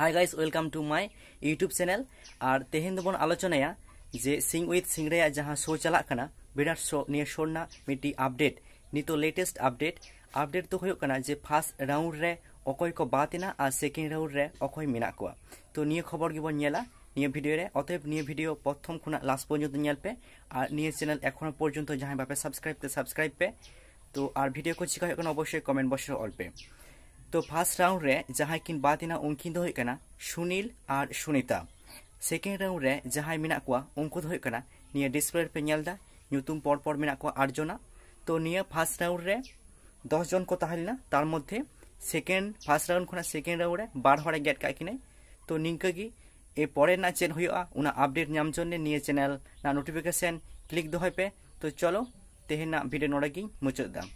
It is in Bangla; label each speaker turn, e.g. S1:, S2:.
S1: high guys welcome to my YouTube channel আর তেহেন ᱫᱚᱵᱚᱱ আলোচনায়া যে সিং উইথ সিংরেয়া যাহা শো চালাক কানা বিরাট শো নিয়ে শোনা মিটি আপডেট নিতো লেটেস্ট আপডেট আপডেট তো হয়ে কানা যে ফার্স্ট রাউন্ড রে অকয় কো বাদ এনা আর সেকেন্ড রাউন্ড রে অকয় মেনা কোয়া তো নিয়ে খবর গিবন নেলা নিয়ে ভিডিও রে অতএব নিয়ে ভিডিও প্রথম খুনা লাস্ট পর্যন্ত নেলপে আর নিয়ে চ্যানেল এখনো পর্যন্ত যাহা বাপে সাবস্ক্রাইব তে সাবস্ক্রাইব পে তো আর ভিডিও কো চিকা এখন অবশ্যই কমেন্ট বক্সে অল্পে ᱛᱚ ᱯᱷᱟᱥᱴ ᱨᱟᱣᱩᱱᱰ ᱨᱮ ᱡᱟᱦᱟᱸᱭ ᱠᱤᱱ ᱵᱟᱫ ᱮᱱᱟ ᱩᱱᱠᱤᱱ ᱫᱚ ᱦᱩᱭᱩᱜ ᱠᱟᱱᱟ ᱥᱩᱱᱤᱞ ᱟᱨ ᱥᱩᱱᱤᱛᱟ ᱥᱮᱠᱮᱱᱰ ᱨᱟᱣᱩᱱᱰ ᱨᱮ ᱡᱟᱦᱟᱸᱭ ᱢᱮᱱᱟᱜ ᱠᱚᱣᱟ ᱩᱱᱠᱩ ᱫᱚ ᱦᱩᱭᱩᱜ ᱠᱟᱱᱟ ᱱᱤᱭᱟᱹ ᱰᱤᱥᱯᱞᱮ ᱨᱮᱯᱮ ᱧᱮᱞ ᱮᱫᱟ ᱧᱩᱛᱩᱢ ᱯᱚᱨ ᱯᱚᱨ ᱢᱮᱱᱟᱜ ᱠᱚᱣᱟ ᱟᱴ ᱡᱚᱱᱟ ᱛᱚ ᱱᱤᱭᱟᱹ ᱯᱷᱟᱥᱴ রাউন্ড ᱨᱮ ᱫᱚᱥ ᱡᱚᱱ ᱠᱚ ᱛᱟᱦᱮᱸ ᱞᱮᱱᱟ ᱛᱟᱨ ᱢᱚᱫᱽᱫᱷᱮ ᱥᱮᱠᱮᱱᱰ ᱯᱷᱟᱥᱴ ᱨᱟউᱱᱰ ᱠᱷᱚᱱᱟᱜ সেকেন্ড রাউন্ড ᱨᱮ ᱵᱟᱨ ᱦᱚᱲᱮ ᱜᱮᱫ ᱠᱟᱜ ᱠᱤᱱᱟᱹ ᱛᱚ ᱱᱤᱝᱠᱟᱹ ᱜᱮ এ পরে না চেন হইয়া উনা আপডেট নাম জন্য নিয়ে চ্যানেল না নোটিফিকেশন ক্লিক দহয় পে তো চলো তেহেনা ভিডিও নোড়া গিয়ে মুচাদ দাম